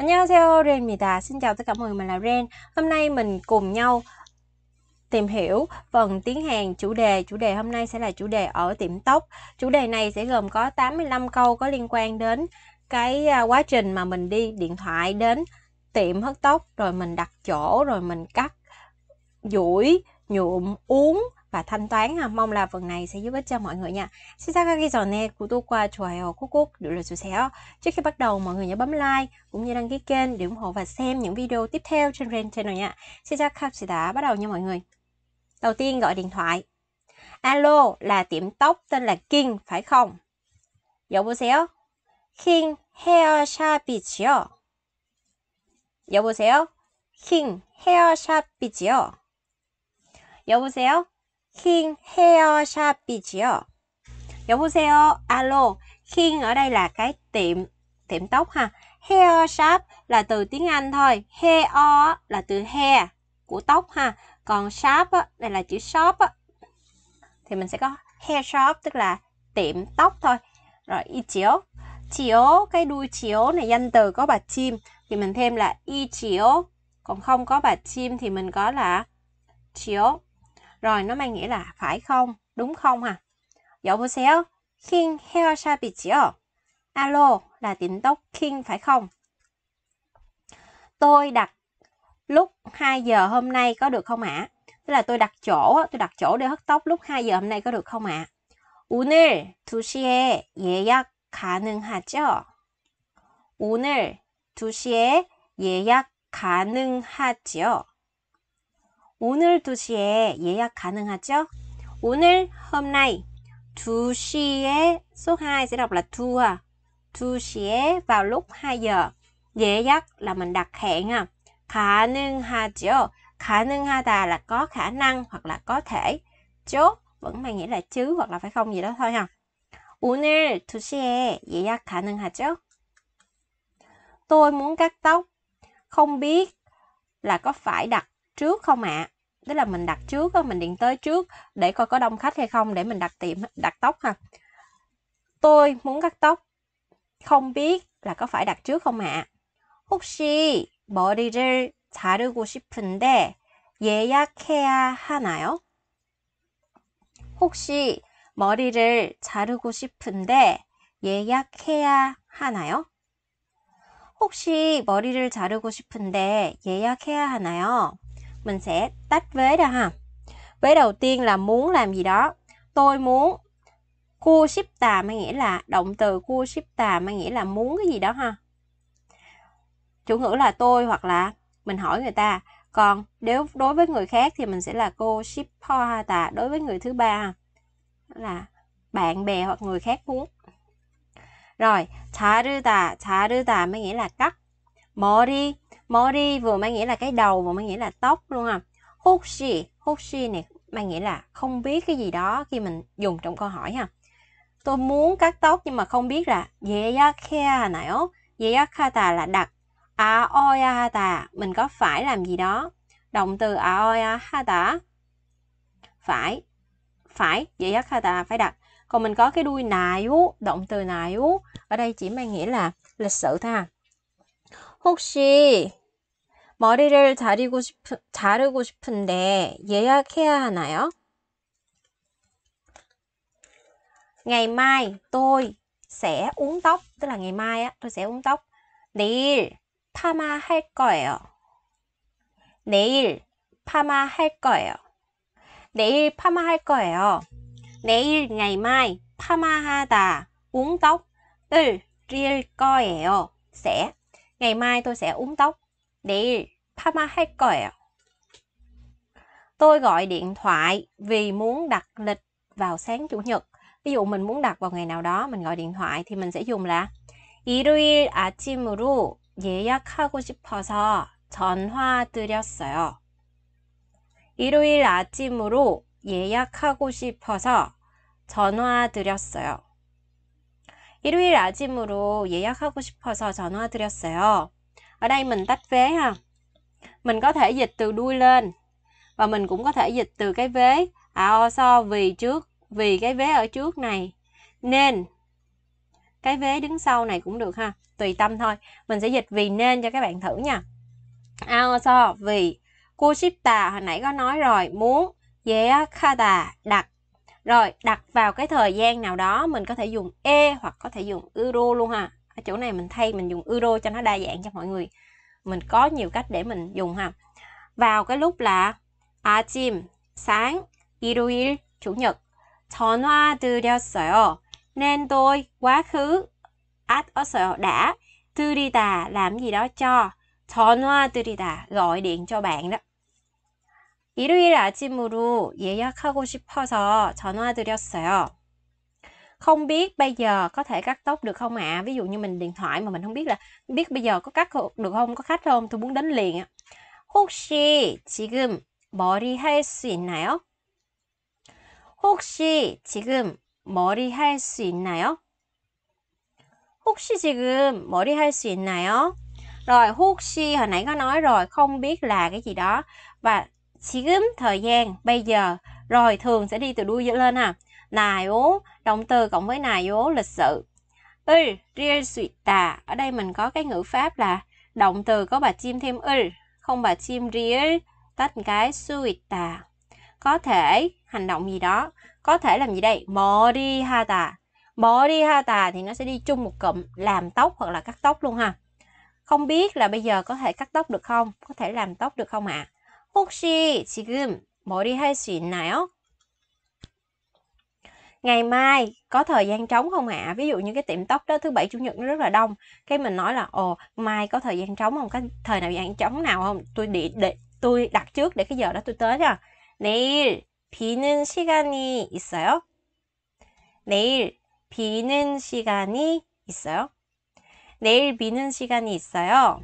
안녕하세요, Ren입니다. Xin chào tất cả mọi người, mình là Ren. Hôm nay mình cùng nhau tìm hiểu phần tiếng Hàn chủ đề. Chủ đề hôm nay sẽ là chủ đề ở tiệm tóc. Chủ đề này sẽ gồm có 85 câu có liên quan đến cái à, quá trình mà mình đi điện thoại đến tiệm hớt tóc rồi mình đặt chỗ rồi mình cắt duỗi nhuộm uống và thanh toán ha. Mong là phần này sẽ giúp ích cho mọi người nha. xin chào các của tôi qua chùa 시작하기 cúc 구독과 좋아요 꾹꾹 눌러주세요. Trước khi bắt đầu, mọi người nhớ bấm like cũng như đăng ký kênh để ủng hộ và xem những video tiếp theo trên Ren Channel nha. xin chào các đã Bắt đầu nha mọi người. Đầu tiên gọi điện thoại. Alo là tiệm tóc tên là King phải không? dạ 여보세요? King 헤어샵이지요? 여보세요? 킹 헤어샵이지요? 여보세요? king hair heo shapijio. 여보세요. Alo. King ở đây là cái tiệm tiệm tóc ha. Hair shop là từ tiếng Anh thôi. Hair là từ hair của tóc ha. Còn shop á, đây là chữ shop á. Thì mình sẽ có hair shop tức là tiệm tóc thôi. Rồi y chiếu. cái đuôi chiếu này danh từ có bà chim thì mình thêm là y Còn không có bà chim thì mình có là chiếu. Rồi nó mang nghĩa là phải không, đúng không à? 여보세요? 킹 헤어샵이지요? Alo là tiệm tóc King phải không? Tôi đặt lúc 2 giờ hôm nay có được không ạ? À? Tức là tôi đặt chỗ, tôi đặt chỗ để hất tóc lúc 2 giờ hôm nay có được không ạ? À? 오늘 2시에 예약 가능하죠? 오늘 2시에 예약 가능하죠? 오늘 2시에 예약 가능하죠? 오늘 hôm nay 2시에 số 2 sẽ đọc là two 2시에 vào lúc 2 giờ. Dễ là mình đặt hẹn ha. Khả năng là có khả năng hoặc là có thể. Chốt vẫn mang nghĩa là chứ hoặc là phải không gì đó thôi ha. 오늘 2시에 예약 가능하죠? Tôi muốn cắt tóc. Không biết là có phải đặt trước không ạ? À? Tức là mình đặt trước, mình điện tới trước để coi có đông khách hay không để mình đặt tiệm đặt tóc ha. Tôi muốn cắt tóc. Không biết là có phải đặt trước không ạ? À? 혹시 머리를 자르고 싶은데 예약해야 하나요? 혹시 머리를 자르고 싶은데 예약해야 하나요? 혹시 머리를 자르고 싶은데 예약해야 하나요? mình sẽ tách vế ra ha vế đầu tiên là muốn làm gì đó tôi muốn cua ship tà mang nghĩa là động từ cua ship tà mang nghĩa là muốn cái gì đó ha chủ ngữ là tôi hoặc là mình hỏi người ta còn nếu đối với người khác thì mình sẽ là cô ship ha tà đối với người thứ ba ha là bạn bè hoặc người khác muốn rồi tà rư tà tà rư tà mới nghĩa là cắt 머리 머리 vừa mang nghĩa là cái đầu vừa mang nghĩa là tóc luôn ha 혹시 혹시 này mang nghĩa là không biết cái gì đó khi mình dùng trong câu hỏi ha tôi muốn cắt tóc nhưng mà không biết là 예약해야 hatta là đặt 아오야 하다 mình có phải làm gì đó động từ 아오야 하다 phải phải 예약하다 phải đặt còn mình có cái đuôi ú, động từ ú ở đây chỉ mang nghĩa là lịch sự thôi ha 혹시 머리를 자르고, 싶은, 자르고 싶은데 예약해야 하나요? n g mai tôi sẽ uống tóc, tức là ngày mai tôi sẽ uống tóc. 내일 파마할 거예요. 내일 파마할 거예요. 내일 파마할 거예요. 내일 ngày mai 파마하다 웅덕을 릴 거예요. sẽ Ngày mai tôi sẽ uống tóc. Để Pama hay còi. Tôi gọi điện thoại vì muốn đặt lịch vào sáng chủ nhật. Ví dụ mình muốn đặt vào ngày nào đó, mình gọi điện thoại thì mình sẽ dùng là 일요일 아침으로 예약하고 싶어서 전화드렸어요. 일요일 아침으로 예약하고 싶어서 전화드렸어요. 일요일 아침으로 예약하고 싶어서 전화드렸어요. Ở đây mình tách vé ha. Mình có thể dịch từ đuôi lên và mình cũng có thể dịch từ cái vế à so vì trước vì cái vế ở trước này nên cái vế đứng sau này cũng được ha tùy tâm thôi mình sẽ dịch vì nên cho các bạn thử nha ao à, so vì cô shipta hồi nãy có nói rồi muốn dễ kha tà đặt rồi đặt vào cái thời gian nào đó mình có thể dùng E hoặc có thể dùng euro luôn ha. Ở chỗ này mình thay mình dùng euro cho nó đa dạng cho mọi người. Mình có nhiều cách để mình dùng ha. Vào cái lúc là 아침, sáng, 일요일, chủ nhật. 전화드렸어요. Nên tôi quá khứ 았어요 đã. 드리다 làm gì đó cho. 전화드리다 gọi điện cho bạn đó. 일요일 아침으로 예약하고 싶어서 전화드렸어요. Không biết bây giờ có thể cắt tóc được không ạ? À? Ví dụ như mình điện thoại mà mình không biết là biết bây giờ có cắt được không? Có khách không? Tôi muốn đến liền 혹시 지금 머리 할 수 있나요? 혹시 지금 머리 할 수 있나요? 혹시 지금 머리 할 수 있나요? Rồi, 혹시 hồi nãy có nói rồi, không biết là cái gì đó. Và 지금 thời gian bây giờ rồi thường sẽ đi từ đuôi lên à nài ố động từ cộng với nài ố lịch sự ư riêng suy tà ở đây mình có cái ngữ pháp là động từ có bà chim thêm ư không bà chim riêng tách cái suy tà có thể hành động gì đó có thể làm gì đây mò đi ha tà mò đi ha tà thì nó sẽ đi chung một cụm làm tóc hoặc là cắt tóc luôn ha không biết là bây giờ có thể cắt tóc được không có thể làm tóc được không ạ à? 혹시 지금 머리 할 수 있나요? Ngày mai có thời gian trống không ạ? À? Ví dụ như cái tiệm tóc đó thứ bảy chủ nhật nó rất là đông. Cái mình nói là ồ mai có thời gian trống không? Có thời nào gian trống nào không? Tôi để, để tôi đặt trước để cái giờ đó tôi tới nha. 내일 비는 시간이 있어요? 내일 비는 시간이 있어요? 내일 비는 시간이 있어요?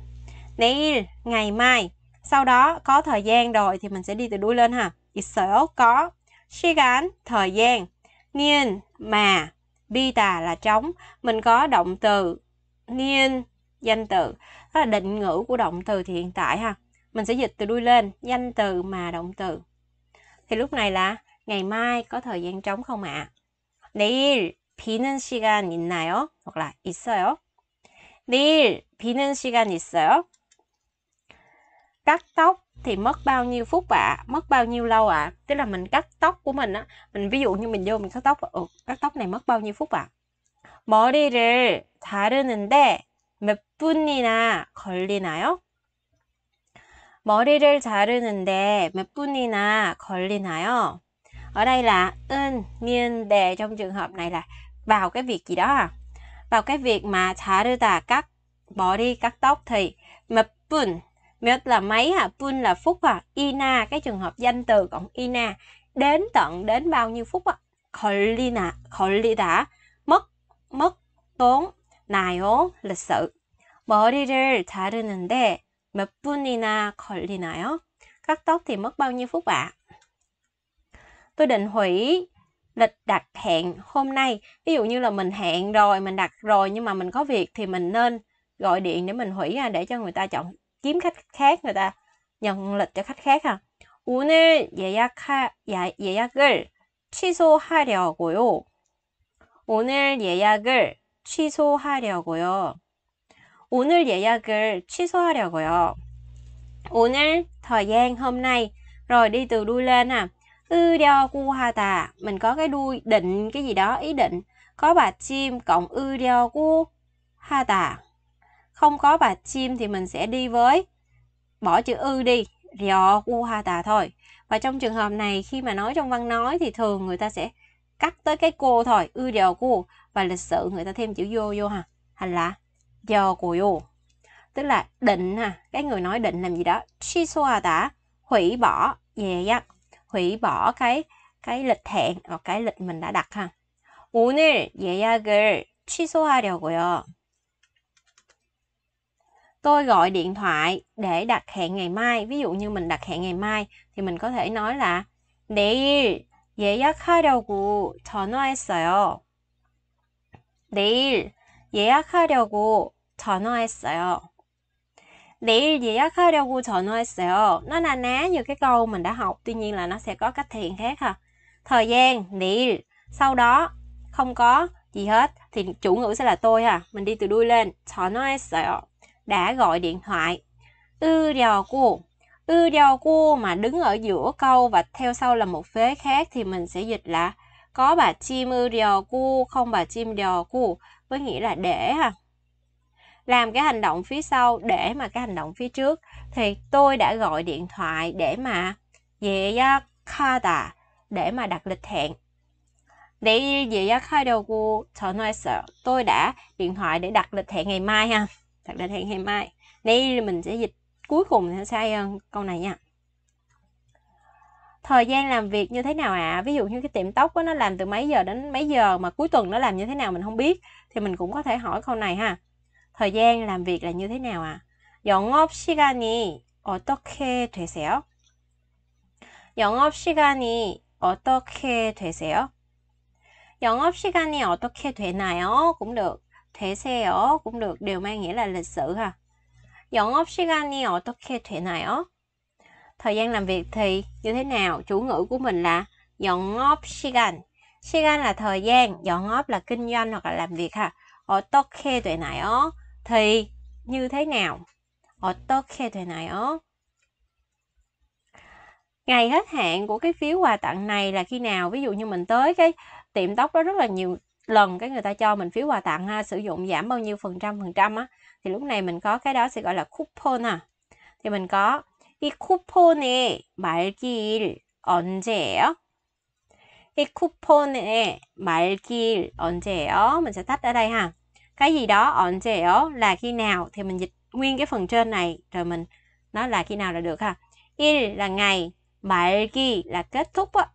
내일 ngày mai sau đó có thời gian rồi thì mình sẽ đi từ đuôi lên ha. 있어요 có. 시간 thời gian. niên mà. 비다 là trống. Mình có động từ niên danh từ. Đó là định ngữ của động từ thì hiện tại ha. Mình sẽ dịch từ đuôi lên danh từ mà động từ. Thì lúc này là ngày mai có thời gian trống không ạ? À? 내일 비는 시간 있나요? hoặc là 있어요. 내일 비는 시간 있어요? cắt tóc thì mất bao nhiêu phút ạ à? mất bao nhiêu lâu ạ à? tức là mình cắt tóc của mình á mình ví dụ như mình vô mình cắt tóc ừ, cắt tóc này mất bao nhiêu phút ạ à? 머리를 자르는데 몇 분이나 걸리나요? 머리를 자르는데 몇 분이나 걸리나요? Ở đây là in miên đề trong trường hợp này là vào cái việc gì đó à? Vào cái việc mà thả đưa cắt, bỏ đi cắt tóc thì 몇분 Miệt là mấy à, Pun là phút à, Ina, cái trường hợp danh từ còn Ina. Đến tận đến bao nhiêu phút á? Kolina, kolida. Mất, mất, tốn. Này ố, lịch sự. 머리를 자르는데 몇 분이나 걸리나요? Cắt tóc thì mất bao nhiêu phút ạ? À? Tôi định hủy lịch đặt hẹn hôm nay. Ví dụ như là mình hẹn rồi, mình đặt rồi nhưng mà mình có việc thì mình nên gọi điện để mình hủy à, để cho người ta chọn kiếm khách khác người ta nhận lịch cho khách khác ha. 오늘 예약하, 야, 예약을 취소하려고요. 오늘 예약을 취소하려고요. 오늘 예약을 취소하려고요. 오늘 thời gian hôm nay rồi đi từ đuôi lên ha. 으려고 하다 mình có cái đuôi định cái gì đó ý định có bà chim cộng 으려고 하다 Không có bà chim thì mình sẽ đi với bỏ chữ ư đi, u ryo tà thôi. Và trong trường hợp này khi mà nói trong văn nói thì thường người ta sẽ cắt tới cái cô thôi, ư ryo cô và lịch sự người ta thêm chữ vô vô ha, hành là do của vô. Tức là định ha, cái người nói định làm gì đó, chi xoa đã hủy bỏ, dè dắt, hủy bỏ cái cái lịch hẹn hoặc cái lịch mình đã đặt ha. 오늘 예약을 취소하려고요 tôi gọi điện thoại để đặt hẹn ngày mai ví dụ như mình đặt hẹn ngày mai thì mình có thể nói là 내일 예약하려고 전화했어요. 내일 예약하려고 전화했어요. 내일 예약하려고 전화했어요. Nó là ná như cái câu mình đã học, tuy nhiên là nó sẽ có cách thiện khác ha. Thời gian 내일, sau đó không có gì hết thì chủ ngữ sẽ là tôi ha. Mình đi từ đuôi lên. 전화했어요 đã gọi điện thoại. Ư đèo cu, ư đèo cu mà đứng ở giữa câu và theo sau là một vế khác thì mình sẽ dịch là có bà chim ư đèo cu không bà chim đèo cu với nghĩa là để ha. Làm cái hành động phía sau để mà cái hành động phía trước thì tôi đã gọi điện thoại để mà về 예약하다 để mà đặt lịch hẹn. 내일 예약하려고 전화했어요. Tôi đã điện thoại để đặt lịch hẹn ngày mai ha thật là thẹn hèm ai đây mình sẽ dịch cuối cùng sẽ sai hơn ờ, câu này nha thời gian làm việc như thế nào ạ à? ví dụ như cái tiệm tóc đó, nó làm từ mấy giờ đến mấy giờ mà cuối tuần nó làm như thế nào mình không biết thì mình cũng có thể hỏi câu này ha thời gian làm việc là như thế nào ạ à? 영업 시간이 어떻게 되세요? 영업 시간이 어떻게 되세요? 영업 시간이 어떻게 되나요? cũng được thế xe 되세요 cũng được đều mang nghĩa là lịch sử ha 영업 시간이 này ó Thời gian làm việc thì như thế nào? Chủ ngữ của mình là dọn 영업 시간. 시간 là thời gian, dọn 영업 là kinh doanh hoặc là làm việc ha. này ó Thì như thế nào? này ó Ngày hết hạn của cái phiếu quà tặng này là khi nào? Ví dụ như mình tới cái tiệm tóc đó rất là nhiều lần cái người ta cho mình phiếu quà tặng ha sử dụng giảm bao nhiêu phần trăm phần trăm á thì lúc này mình có cái đó sẽ gọi là coupon à thì mình có cái coupon 이 쿠폰의 말기일 언제예요? 이 쿠폰의 말기일 언제예요? Mình sẽ tách ở đây ha. Cái gì đó 언제예요 là khi nào thì mình dịch nguyên cái phần trên này rồi mình nó là khi nào là được ha. Il là ngày, 말기 là kết thúc á.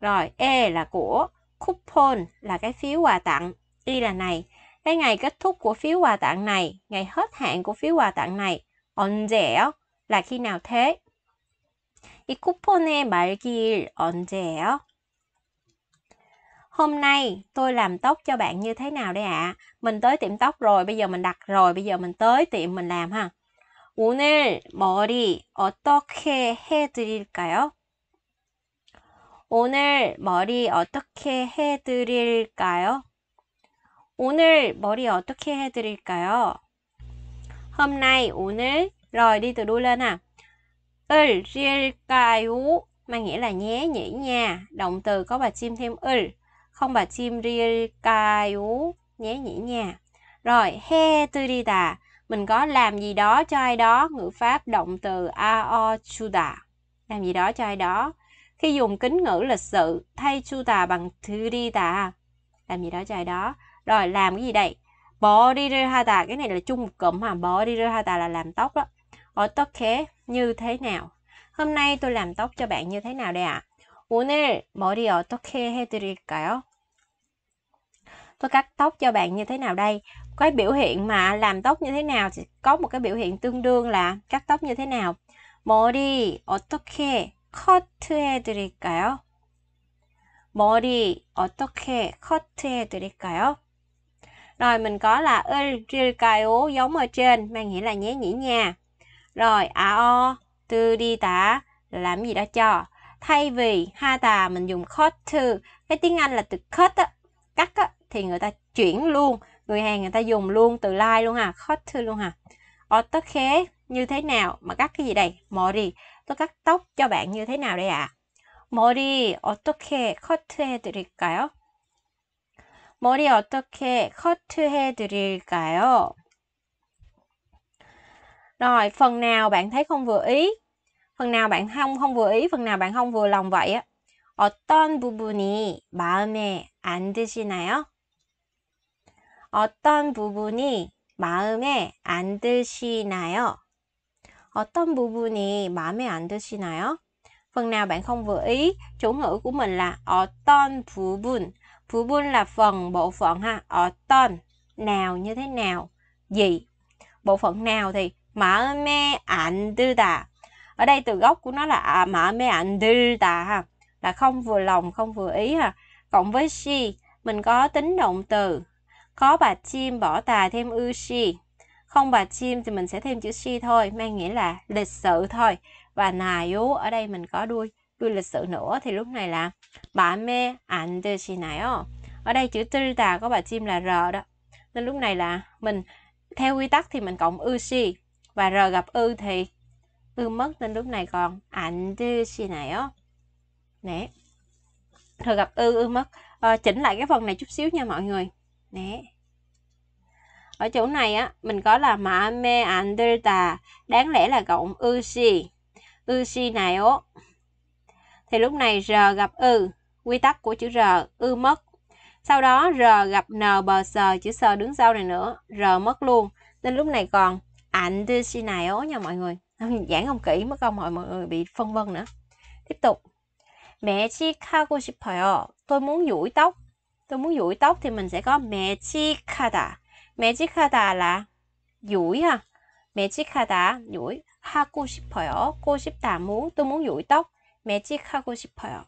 Rồi e là của, coupon là cái phiếu quà tặng, y là này. Cái ngày kết thúc của phiếu quà tặng này, ngày hết hạn của phiếu quà tặng này, 언제요? là khi nào thế? Coupon의 쿠폰의 말기일 언제예요? Hôm nay tôi làm tóc cho bạn như thế nào đây ạ? À? Mình tới tiệm tóc rồi, bây giờ mình đặt rồi, bây giờ mình tới tiệm mình làm ha. 오늘 머리 어떻게 해드릴까요? 오늘 머리 어떻게 해드릴까요? 오늘 머리 어떻게 해드릴까요? Hôm nay, 오늘, rồi đi từ đuôi lên à? 을, 릴까요? Mang nghĩa là nhé, nhỉ nha. Động từ có bà chim thêm 을, không bà chim 릴까요? Nhé, nhỉ nha. Rồi, 해드리다. Mình có làm gì đó cho ai đó, ngữ pháp động từ aochuda. Làm gì đó cho ai đó. Khi dùng kính ngữ lịch sự, thay chuta bằng thư đi turita. Làm gì đó trời đó. Rồi làm cái gì đây? bỏ đi Boririhata, cái này là chung một cụm ha. Boririhata là làm tóc đó. Ở tóc khế như thế nào? Hôm nay tôi làm tóc cho bạn như thế nào đây ạ? À? 오늘 머리 어떻게 해드릴까요? Tôi cắt tóc cho bạn như thế nào đây? Cái biểu hiện mà làm tóc như thế nào thì có một cái biểu hiện tương đương là cắt tóc như thế nào. 머리 어떻게 커트해 드릴까요? 머리 어떻게 커트해 드릴까요? Rồi mình có là 을 드릴까요? giống ở trên mang nghĩa là nhé nhỉ nha. Rồi o từ đi tả làm gì đó cho. Thay vì ha tà mình dùng cut to. Cái tiếng Anh là từ cut á, cắt á, thì người ta chuyển luôn. Người Hàn người ta dùng luôn từ like luôn à, cut to luôn ha. 어떻게 như thế nào mà cắt cái gì đây? 머리 tôi cắt tóc cho bạn như thế nào đây ạ? 머리 어떻게 커트해 드릴까요? 머리 어떻게 커트해 드릴까요? Rồi, phần nào bạn thấy không vừa ý? Phần nào bạn không không vừa ý, phần nào bạn không vừa lòng vậy á? 어떤 부분이 마음에 안 드시나요? 어떤 부분이 마음에 안 드시나요? 어떤 부분이 마음에 안 드시나요? Phần nào bạn không vừa ý, chủ ngữ của mình là 어떤 부분. 부분 là phần, bộ phận ha. 어떤 nào như thế nào, gì. Bộ phận nào thì 마음에 안 들다. Ở đây từ gốc của nó là à, 마음에 안 들다 ha, là không vừa lòng, không vừa ý ha. Cộng với she, mình có tính động từ. Có bà chim bỏ tà thêm ư she không bà chim thì mình sẽ thêm chữ she thôi, mang nghĩa là lịch sự thôi. Và 나요 ở đây mình có đuôi đuôi lịch sự nữa thì lúc này là bà mê 안 드시나요? Ở đây chữ tư tà có bà chim là r đó. Nên lúc này là mình theo quy tắc thì mình cộng ư si và r gặp ư thì ư mất nên lúc này còn ảnh 안 드시나요? Nè. R gặp ư ư mất. À, chỉnh lại cái phần này chút xíu nha mọi người. Nè ở chỗ này á mình có là mã me an delta đáng lẽ là cộng u si u si này ố thì lúc này r gặp ư quy tắc của chữ r ư mất sau đó r gặp n bờ sờ chữ sờ đứng sau này nữa r mất luôn nên lúc này còn ảnh đưa si này ố nha mọi người giảng không kỹ mất công mọi người bị phân vân nữa tiếp tục mẹ chi kago 싶어요 tôi muốn duỗi tóc tôi muốn duỗi tóc thì mình sẽ có mẹ chi kada 매직하다라 duỗi 매직하다 duỗi 하고 싶어요. 꼬 싶다 muốn tôi muốn duỗi tóc. 매직하고 싶어요.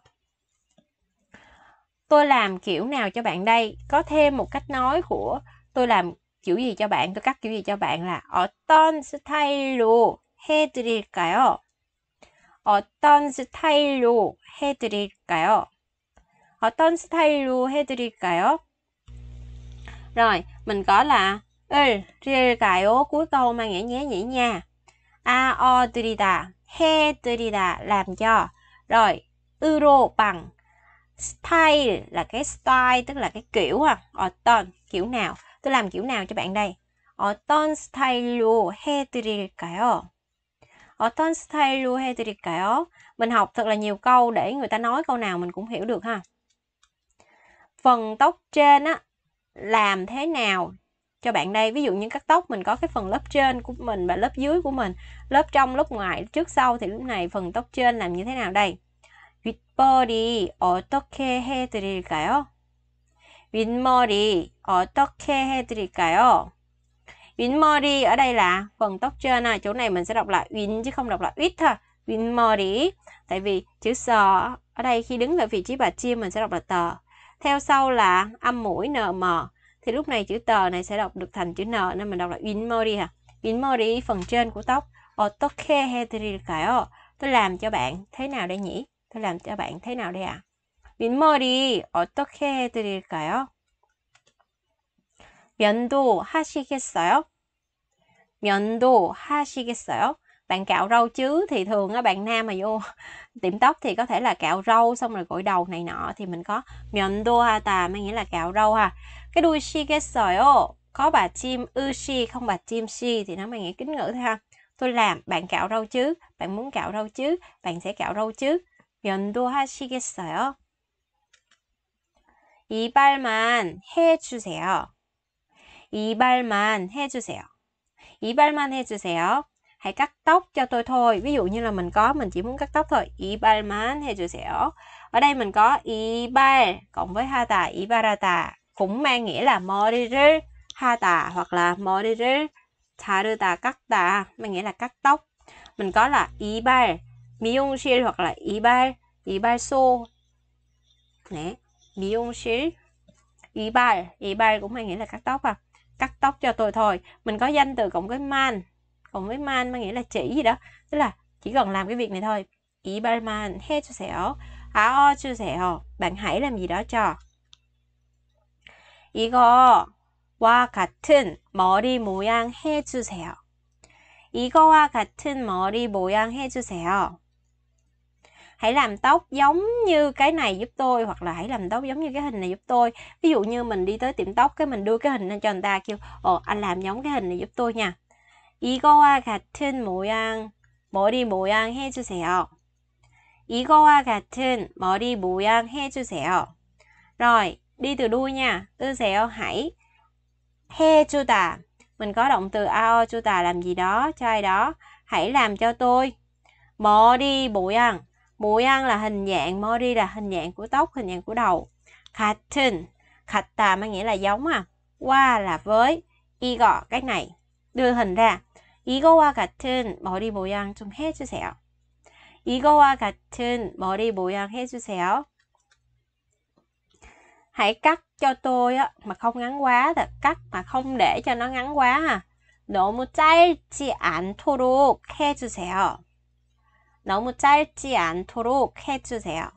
Tôi làm kiểu nào cho bạn đây? Có thêm một cách nói của tôi làm kiểu gì cho bạn, tôi cắt kiểu gì cho bạn là 어떤 스타일로 해드릴까요? 어떤 스타일로 해드릴까요? 어떤 스타일로 해드릴까요? Rồi, mình có là 을 드릴까요? cuối câu mà nghĩa nhé nhỉ nha. a o 아어드리다, 해드리다 làm cho. Rồi, euro bằng style là cái style tức là cái kiểu à, 어떤 kiểu nào. Tôi làm kiểu nào cho bạn đây? style he 어떤 스타일로 해드릴까요? 어떤 스타일로 해드릴까요? Mình học thật là nhiều câu để người ta nói câu nào mình cũng hiểu được ha. Phần tóc trên á làm thế nào cho bạn đây ví dụ như cắt tóc mình có cái phần lớp trên của mình và lớp dưới của mình lớp trong lớp ngoài trước sau thì lúc này phần tóc trên làm như thế nào đây 윗머리 어떻게 해드릴까요? 윗머리 어떻게 해드릴까요? 윗머리 ở đây là phần tóc trên à. chỗ này mình sẽ đọc là win chứ không đọc là ít thôi 윗머리 tại vì chữ sờ ở đây khi đứng ở vị trí bà chia mình sẽ đọc là tờ theo sau là âm mũi nm thì lúc này chữ tờ này sẽ đọc được thành chữ n nên mình đọc là inmori hả inmori phần trên của tóc 어떻게 해드릴까요? Tôi làm cho bạn thế nào đây nhỉ? Tôi làm cho bạn thế nào đây ạ? À? 윗머리 어떻게 해드릴까요? 면도 하시겠어요? 면도 하시겠어요? bạn cạo râu chứ thì thường á bạn nam mà vô tiệm tóc thì có thể là cạo râu xong rồi gội đầu này nọ thì mình có myeondu ha tà mang nghĩa là cạo râu ha cái đuôi shi cái sợi ô có bà chim ư shi không bà chim shi thì nó mang nghĩa kính ngữ thôi ha tôi làm bạn cạo râu chứ bạn muốn cạo râu chứ bạn sẽ cạo râu chứ myeondu 하시겠어요 이발만 해주세요 이발만 해주세요 이발만 해주세요 hãy cắt tóc cho tôi thôi ví dụ như là mình có mình chỉ muốn cắt tóc thôi 이발만 해주세요 ở đây mình có 이발 cộng với 하다 이발하다 cũng mang nghĩa là 머리를 하다 hoặc là 머리를 자르다 cắt mang nghĩa là cắt tóc mình có là 이발 미용실 hoặc là 이발 이발소 nè 미용실 이발 이발 cũng mang nghĩa là cắt tóc à cắt tóc cho tôi thôi mình có danh từ cộng với man còn với man mang nghĩa là chỉ gì đó tức là chỉ cần làm cái việc này thôi ba man cho 이발만 cho 아어주세요 bạn hãy làm gì đó cho 이거와 같은 머리 모양 해주세요 이거와 같은 머리 모양 해주세요 hãy làm tóc giống như cái này giúp tôi hoặc là hãy làm tóc giống như cái hình này giúp tôi ví dụ như mình đi tới tiệm tóc cái mình đưa cái hình lên cho người ta kêu ồ anh làm giống cái hình này giúp tôi nha 이거와 같은 모양 머리 모양 해주세요. 이거와 같은 머리 모양 해주세요. Rồi, đi từ đuôi nha. Tư dẻo hãy 해주다. Mình có động từ ao chu tà làm gì đó cho ai đó. Hãy làm cho tôi. 머리 모양. 모양 là hình dạng, 머리 là hình dạng của tóc, hình dạng của đầu. 같은. 같다 mang nghĩa là giống à. qua là với. 이거, cái này. Đưa hình ra. 이거와 같은 머리 모양 좀 해주세요. 이거와 같은 머리 모양 해주세요. Hãy cắt cho tôi á, mà không ngắn quá, thật cắt mà không để cho nó ngắn quá ha. 너무 짧지 않도록 해주세요. 너무 짧지 않도록 해주세요.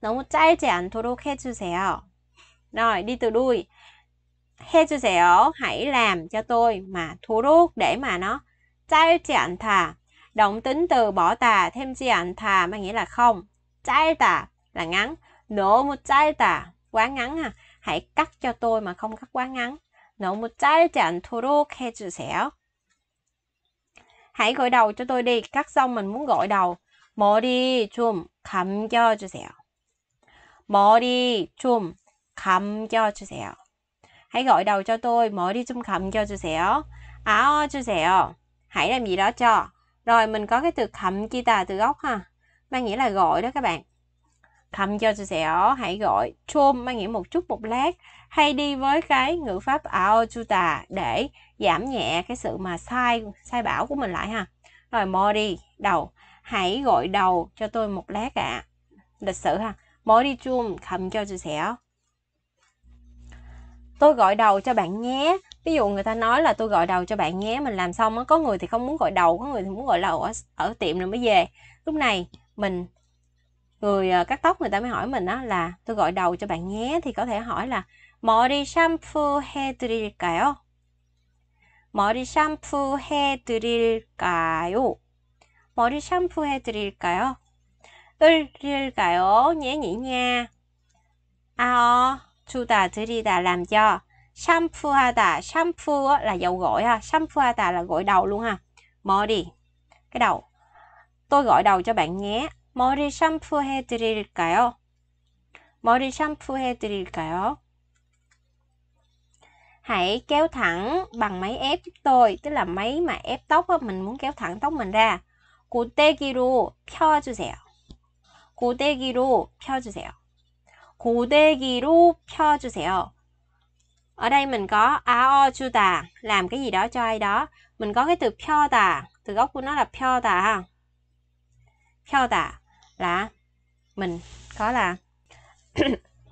너무 짧지 않도록 해주세요. Rồi, đi từ đuôi. 해주세요. Hãy làm cho tôi mà thu rút để mà nó 짧지 thà Động tính từ bỏ tà thêm chi thà mà nghĩa là không. tà là ngắn. nổ một 너무 tà quá ngắn à Hãy cắt cho tôi mà không cắt quá ngắn. nổ một rút 짧지 않도록 해주세요. Hãy gọi đầu cho tôi đi. Cắt xong mình muốn gọi đầu. 머리 좀 감겨주세요. 머리 좀 감겨주세요. Hãy gọi đầu cho tôi, mở đi chung khẩm cho chú xẻo. Áo à, chú xẻo, hãy làm gì đó cho. Rồi mình có cái từ khẩm chi tà từ gốc ha. Mang nghĩa là gọi đó các bạn. Khẩm cho chú xẻo, hãy gọi. Chôm mang nghĩa một chút một lát. Hay đi với cái ngữ pháp áo chú tà để giảm nhẹ cái sự mà sai sai bảo của mình lại ha. Rồi mở đi, đầu. Hãy gọi đầu cho tôi một lát ạ. À. Lịch sự ha. Mở đi chung khẩm cho chú xẻo tôi gọi đầu cho bạn nhé ví dụ người ta nói là tôi gọi đầu cho bạn nhé mình làm xong á có người thì không muốn gọi đầu có người thì muốn gọi đầu ở, ở tiệm rồi mới về lúc này mình người ờ, cắt tóc người ta mới hỏi mình đó là tôi gọi đầu cho bạn nhé thì có thể hỏi là 머리 샴푸 해드릴까요? 머리 샴푸 해드릴까요? 머리 샴푸 해드릴까요? 을릴까요? nhé nhỉ nha. À, 주다 드리다 làm cho shampoo하다 shampoo là dầu gội ha shampoo하다 là gội đầu luôn ha đi cái đầu tôi gội đầu cho bạn nhé 머리 shampoo 해드릴까요 머리 shampoo 해드릴까요 hãy kéo thẳng bằng máy ép tôi tức là máy mà ép tóc á, mình muốn kéo thẳng tóc mình ra 고데기로 펴주세요 고데기로 펴주세요 고데기로 펴주세요. Ở đây mình có 아어 주다 làm cái gì đó cho ai đó. Mình có cái từ 펴다, từ gốc của nó là 펴다 ha. 펴다 là mình có là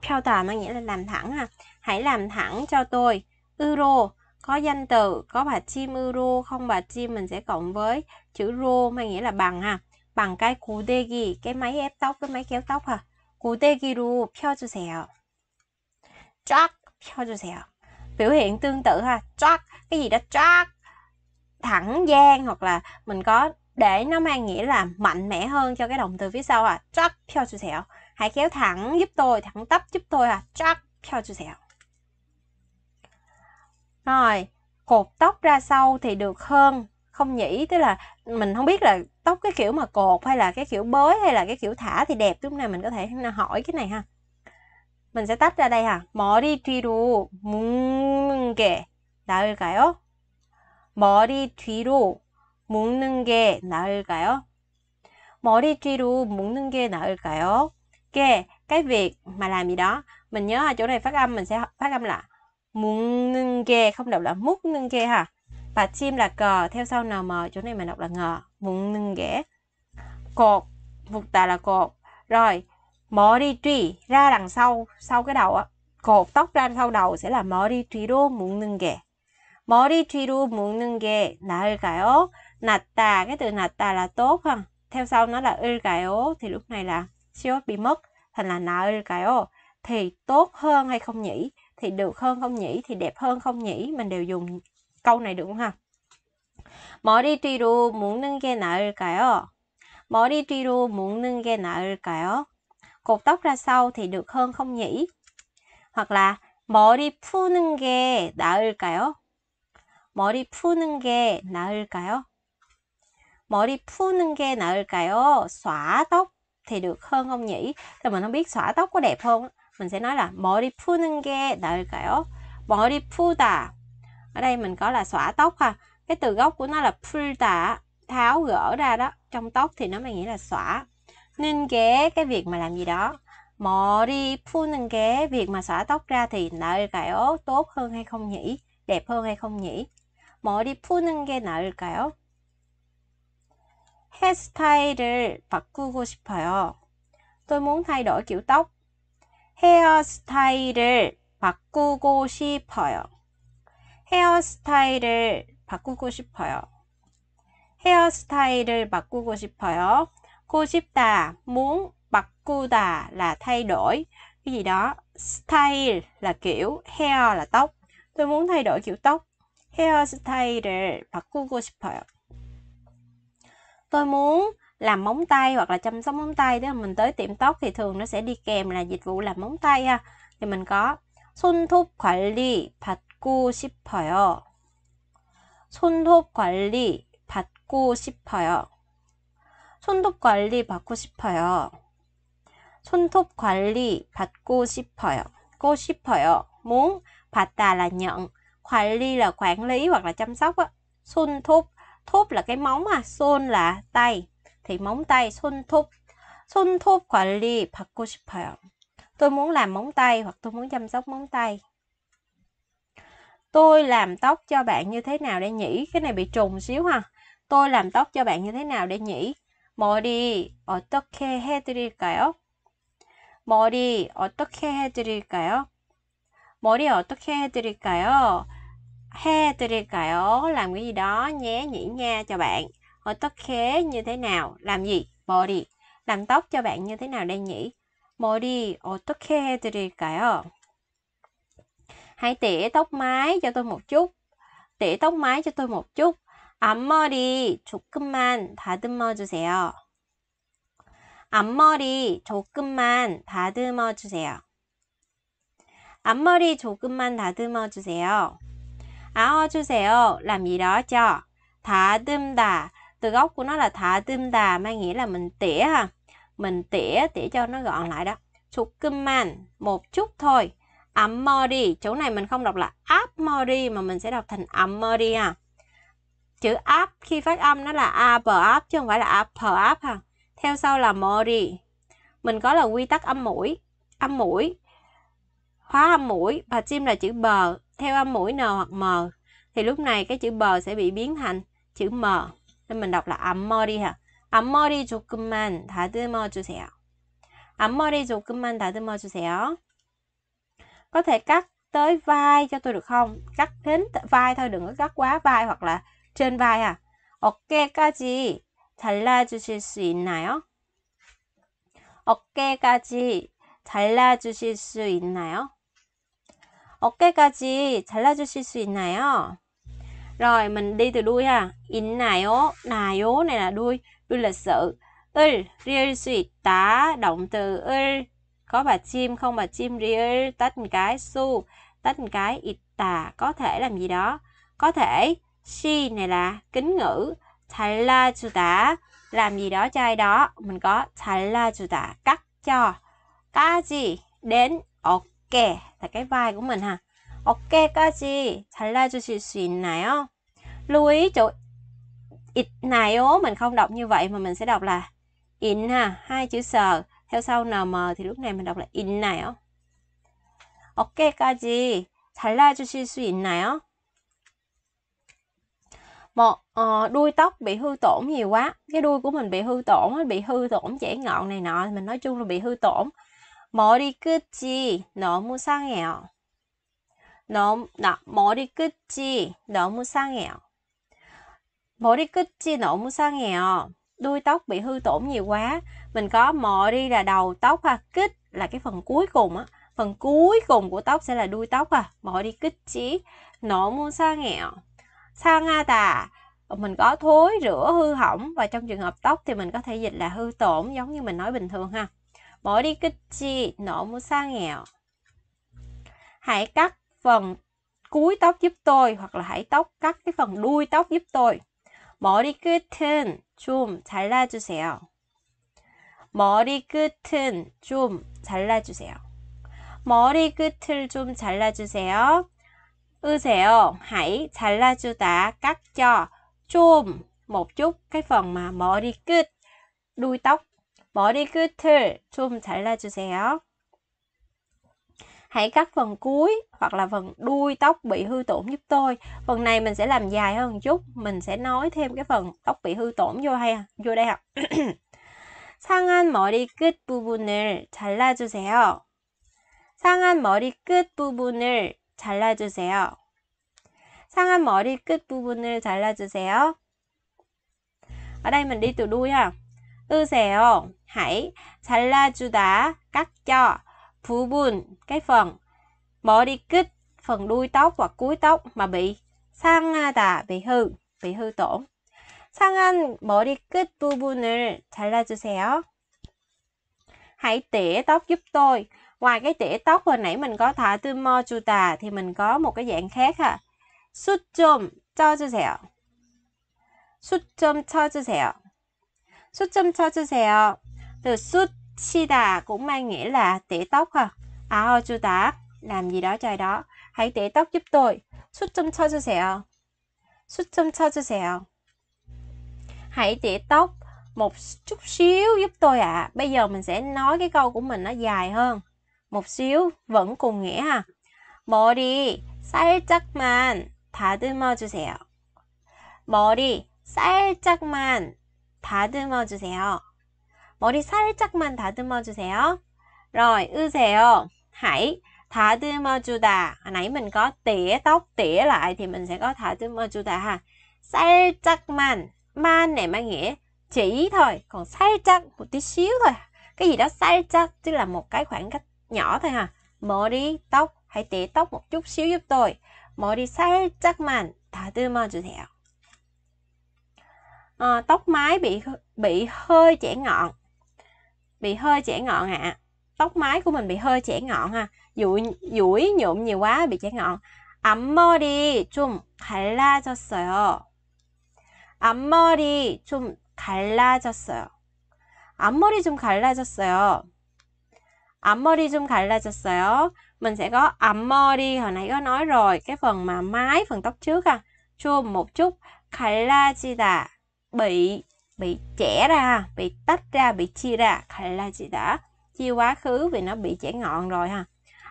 펴다 nó nghĩa là làm thẳng ha. Hãy làm thẳng cho tôi. 으로 có danh từ, có bà chim 으로, không bà chim mình sẽ cộng với chữ rô mang nghĩa là bằng ha. Bằng cái 고데기, cái máy ép tóc, cái máy kéo tóc ha. 고데기로 펴주세요. 쫙 펴주세요. Biểu hiện tương tự ha, 쫙, cái gì đó 쫙, thẳng dang hoặc là mình có để nó mang nghĩa là mạnh mẽ hơn cho cái động từ phía sau à. 쫙 펴주세요. Hãy kéo thẳng giúp tôi, thẳng tắp giúp tôi à. 쫙 펴주세요. Rồi, cột tóc ra sau thì được hơn không nhỉ tức là mình không biết là tóc cái kiểu mà cột hay là cái kiểu bới hay là cái kiểu thả thì đẹp lúc này mình có thể hỏi cái này ha mình sẽ tách ra đây ha 머리 뒤로 묶는 게 나을까요? 머리 뒤로 묶는 게 나을까요? 머리 뒤로 묶는 게 나을까요? 게 cái việc mà làm gì đó mình nhớ ở chỗ này phát âm mình sẽ phát âm là 묶는 게 không đọc là múc nâng 게 ha và chim là cờ theo sau nm chỗ này mình đọc là ngờ muốn nâng ghẻ cột vùng tà là cột rồi mỏ đi truy ra đằng sau sau cái đầu á cột tóc ra sau đầu sẽ là mỏ đi truy đô muốn nâng ghẻ mỏ đi truy đô muốn nâng ghẻ là ơi cái ố nạt tà cái từ nạt tà là tốt ha theo sau nó là ơi cái ố thì lúc này là siêu bị mất thành là nà ơi cái ố thì tốt hơn hay không nhỉ thì được hơn không nhỉ thì đẹp hơn không nhỉ mình đều dùng câu này được không ha? 머리 뒤로 묶는 게 나을까요? 머리 뒤로 묶는 게 나을까요? Cột tóc ra sau thì được hơn không nhỉ? Hoặc là 머리 푸는 게 나을까요? 머리 푸는 게 나을까요? 머리 푸는 게 나을까요? Xóa tóc thì được hơn không nhỉ? Thì mình không biết xóa tóc có đẹp không? Mình sẽ nói là 머리 푸는 게 나을까요? 머리 푸다 ở đây mình có là xóa tóc ha cái từ gốc của nó là tả tháo gỡ ra đó trong tóc thì nó mang nghĩa là xóa nên ghé cái việc mà làm gì đó 머리 푸는 ghé việc mà xóa tóc ra thì nợ cải tốt hơn hay không nhỉ đẹp hơn hay không nhỉ phun 머리 푸는 게 나을까요? 헤어스타일을 바꾸고 싶어요. Tôi muốn thay đổi kiểu tóc. 헤어스타일을 바꾸고 싶어요. 헤어스타일을 바꾸고 싶어요. 헤어스타일을 바꾸고 싶어요. Cô 싶다, muốn 바꾸다 là thay đổi. Cái gì đó, style là kiểu, hair là tóc. Tôi muốn thay đổi kiểu tóc. 헤어스타일을 바꾸고 싶어요. Tôi muốn làm móng tay hoặc là chăm sóc móng tay Nếu mình tới tiệm tóc thì thường nó sẽ đi kèm là dịch vụ làm móng tay ha thì mình có 손톱 관리 받 받고 싶어요. 손톱 관리 받고 싶어요. 손톱 관리 받고 싶어요. 손톱 관리 받고 싶어요. c 싶어요. m 받다 là n h ậ 관리 hoặc là chăm sóc á. s u là cái móng à, sun là tay, thì móng tay sun t h ú 받고 싶어요. Tôi muốn làm móng tay hoặc tôi muốn chăm sóc móng tay. tôi làm tóc cho bạn như thế nào để nhỉ cái này bị trùng xíu ha tôi làm tóc cho bạn như thế nào để nhỉ 머리 어떻게 해드릴까요? 머리 어떻게 해드릴까요? 머리 어떻게 해드릴까요? 해드릴까요? Làm cái gì đó nhé nhỉ nha cho bạn. 어떻게 như thế nào? Làm gì? 머리. Làm tóc cho bạn như thế nào để nhỉ? 머리 어떻게 해드릴까요? hãy tỉa tóc mái cho tôi một chút. tỉa tóc mái cho tôi một chút. 앞머리 조금만 다듬어 주세요. 앞머리 조금만 다듬어 주세요. 앞머리 조금만 다듬어 주세요. áo 주세요 là gì đó cho. 다듬다 từ gốc của nó là 다듬다 mang nghĩa là mình tỉa ha. Mình tỉa tỉa cho nó gọn lại đó. 조금만 một chút thôi ấm mơ chỗ này mình không đọc là áp mơ mà mình sẽ đọc thành ấm mơ à chữ áp khi phát âm nó là a bờ áp chứ không phải là a bờ áp ha theo sau là Mori, mình có là quy tắc âm mũi âm mũi hóa âm mũi và chim là chữ bờ theo âm mũi n hoặc m thì lúc này cái chữ bờ sẽ bị biến thành chữ m nên mình đọc là ấm mơ đi ha ấm mơ đi 조금만 다듬어 주세요 앞머리 조금만 다듬어 주세요 có thể cắt tới vai cho tôi được không cắt đến vai thôi đừng có cắt quá vai hoặc là trên vai à 어깨까지 잘라주실 수 있나요? 어깨까지 잘라주실 수 있나요? 어깨까지 잘라주실 수 있나요? Rồi mình đi từ đuôi ha. 있나요? 나요 này là đuôi, đuôi lịch sự. 을, real suy tá, động từ 을 có bà chim không bà chim rear tách cái su tách một cái itta có thể làm gì đó có thể she này là kính ngữ la 달라주다 làm gì đó cho ai đó mình có 달라주다 cắt cho gì đến ok là cái vai của mình ha ok gì 어깨까지 잘라주실 수 있나요? Lưu ý chỗ it này ố mình không đọc như vậy mà mình sẽ đọc là in ha hai chữ sờ theo sau nm thì lúc này mình đọc là 있나요? 어깨까지 잘라주실 수 있나요? một uh, đuôi tóc bị hư tổn nhiều quá cái đuôi của mình bị hư tổn bị hư tổn chảy ngọn này nọ mình nói chung là bị hư tổn 머리 끝이 너무 상해요 너무 나 머리 끝이 너무 상해요 머리 끝이 너무 상해요 đuôi tóc bị hư tổn nhiều quá mình có mò đi là đầu tóc ha kích là cái phần cuối cùng á phần cuối cùng của tóc sẽ là đuôi tóc à mò đi kích chỉ nổ môn xa nghèo xa nga tà mình có thối rửa hư hỏng và trong trường hợp tóc thì mình có thể dịch là hư tổn giống như mình nói bình thường ha mò đi kích chi nổ môn xa nghèo hãy cắt phần cuối tóc giúp tôi hoặc là hãy tóc cắt cái phần đuôi tóc giúp tôi 머리끝은 좀 잘라주세요. 머리끝은 좀 잘라주세요. 머리끝을 좀 잘라주세요. 으세요. h ã 잘라주다, 깎여, 좀, một c h 머리끝, đ u ô 머리끝을 좀 잘라주세요. hãy cắt phần cuối hoặc là phần đuôi tóc bị hư tổn giúp tôi phần này mình sẽ làm dài hơn một chút mình sẽ nói thêm cái phần tóc bị hư tổn vô hay vô đây ạ 상한 머리 끝 부분을 잘라주세요. 상한 머리 끝 부분을 잘라주세요. 상한 머리 끝 부분을 잘라주세요. Ở đây mình đi từ đuôi ha. 으세요. Hãy 잘라주다 cắt cho phụ bùn cái phần bỏ đi kích phần đuôi tóc hoặc cuối tóc mà bị sang à, tà bị hư bị hư tổn sang anh đi bùn 상한 ra 부분을 잘라주세요. Hãy tỉa tóc giúp tôi. Ngoài cái tỉa tóc hồi nãy mình có thả tư mơ chu tà thì mình có một cái dạng khác ha. À. Sút chôm cho 주세요. Sút chôm cho 주세요. Sút chôm cho 주세요. Từ sút Sida cũng mang nghĩa là tỉa tóc à. chú tá, làm gì đó trời đó. Hãy tỉa tóc giúp tôi. Sút châm cho 주세요. Sút châm cho 주세요. Hãy tỉa tóc một chút xíu giúp tôi ạ. À. Bây giờ mình sẽ nói cái câu của mình nó dài hơn. Một xíu vẫn cùng nghĩa ha. 머리 살짝만 다듬어 주세요. 머리 살짝만 다듬어 주세요. 머리 살짝만 다듬어 주세요. Rồi, 으세요. Hãy 다듬어 주다. Hồi nãy mình có tỉa tóc, tỉa lại thì mình sẽ có 다듬어 주다 ha. 살짝만. Man này mang nghĩa chỉ thôi. Còn 살짝 một tí xíu thôi. Cái gì đó 살짝 tức là một cái khoảng cách nhỏ thôi ha. 머리, tóc. Hãy tỉa tóc một chút xíu giúp tôi. 머리 살짝만 다듬어 주세요. À, tóc mái bị bị hơi chẻ ngọn bị hơi chẻ ngọn ạ à. tóc mái của mình bị hơi chẻ ngọn ha duỗi duỗi nhuộm nhiều quá bị chẻ ngọn 앞머리 좀 갈라졌어요 앞머리 좀 갈라졌어요 앞머리 좀 갈라졌어요 앞머리 좀 갈라졌어요 mình sẽ có đi hồi nãy có nói rồi cái phần mà mái phần tóc trước ha chum một chút 갈라지다 bị bị chẻ ra bị tách ra bị chia ra 갈라지다 chia quá khứ vì nó bị chẻ ngọn rồi ha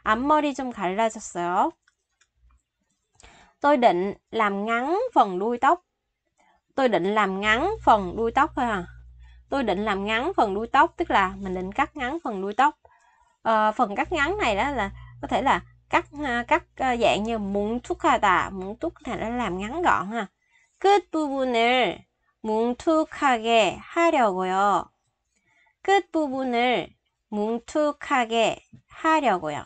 앞머리 좀 갈라졌어요 tôi định làm ngắn phần đuôi tóc tôi định làm ngắn phần đuôi tóc thôi à tôi định làm ngắn phần đuôi tóc tức là mình định cắt ngắn phần đuôi tóc à, phần cắt ngắn này đó là có thể là cắt ờ, cắt ờ, dạng như muốn thuốc ha tà muốn thuốc này nó làm ngắn gọn ha 끝 부분을 뭉툭하게 하려고요. 끝부분을 뭉툭하게 하려고요.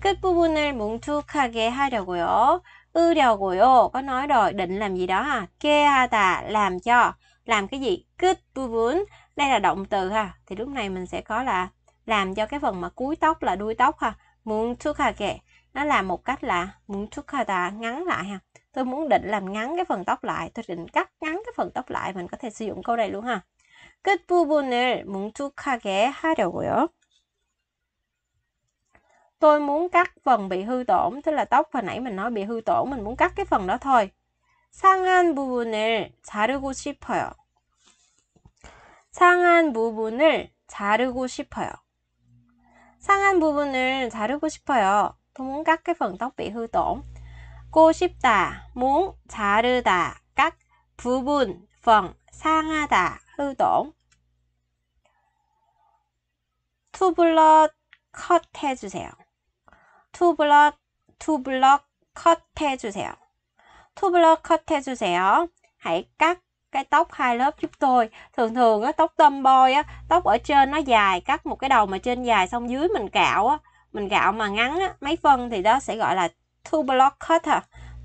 끝부분을 뭉툭하게 하려고요. 으려고요. Có nói rồi, định làm gì đó ha. Ke하다, làm cho. Làm cái gì? 끝부분. Đây là động từ ha. Thì lúc này mình sẽ có là làm cho cái phần mà cuối tóc là đuôi tóc ha. 뭉툭하게. Nó làm một cách là 뭉툭하다, ngắn lại ha tôi muốn định làm ngắn cái phần tóc lại tôi định cắt ngắn cái phần tóc lại mình có thể sử dụng câu này luôn ha 끝부분을 뭉툭하게 하려고요. Tôi muốn cắt phần bị hư tổn, tức là tóc hồi nãy mình nói bị hư tổn, mình muốn cắt cái phần đó thôi. 상한 부분을 자르고 싶어요. 상한 부분을 자르고 싶어요. 상한 부분을 자르고 싶어요. Tôi muốn cắt cái phần tóc bị hư tổn. 깎고 싶다, muốn 자르다, 각, 부분, phần, 상하다, 흐동. 투블럭 컷 해주세요. 투블럭, 투블럭 컷 해주세요. 투블럭 컷 해주세요. Hãy cắt cái tóc hai lớp giúp tôi thường thường á tóc tôm bôi á tóc ở trên nó dài cắt một cái đầu mà trên dài xong dưới mình cạo á mình cạo mà ngắn á mấy phân thì đó sẽ gọi là two block cut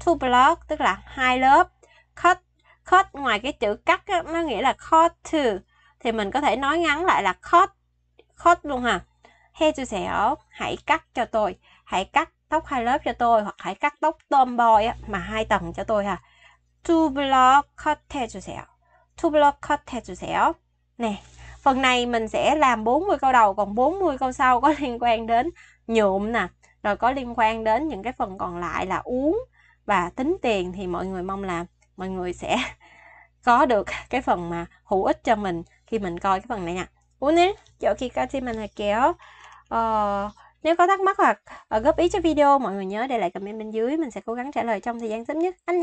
two block tức là hai lớp cut cut ngoài cái chữ cắt á, nó nghĩa là cut to thì mình có thể nói ngắn lại là cut cut luôn hả? he to sẹo hãy cắt cho tôi hãy cắt tóc hai lớp cho tôi hoặc hãy cắt tóc tomboy á, mà hai tầng cho tôi ha two block cut he to sẹo two block cut he to sẹo nè phần này mình sẽ làm 40 câu đầu còn 40 câu sau có liên quan đến nhuộm nè rồi có liên quan đến những cái phần còn lại là uống và tính tiền thì mọi người mong là mọi người sẽ có được cái phần mà hữu ích cho mình khi mình coi cái phần này nha. uống 오늘 여기까지 mình 할게요. kéo nếu có thắc mắc hoặc ờ, góp ý cho video, mọi người nhớ để lại comment bên dưới. Mình sẽ cố gắng trả lời trong thời gian sớm nhất. Anh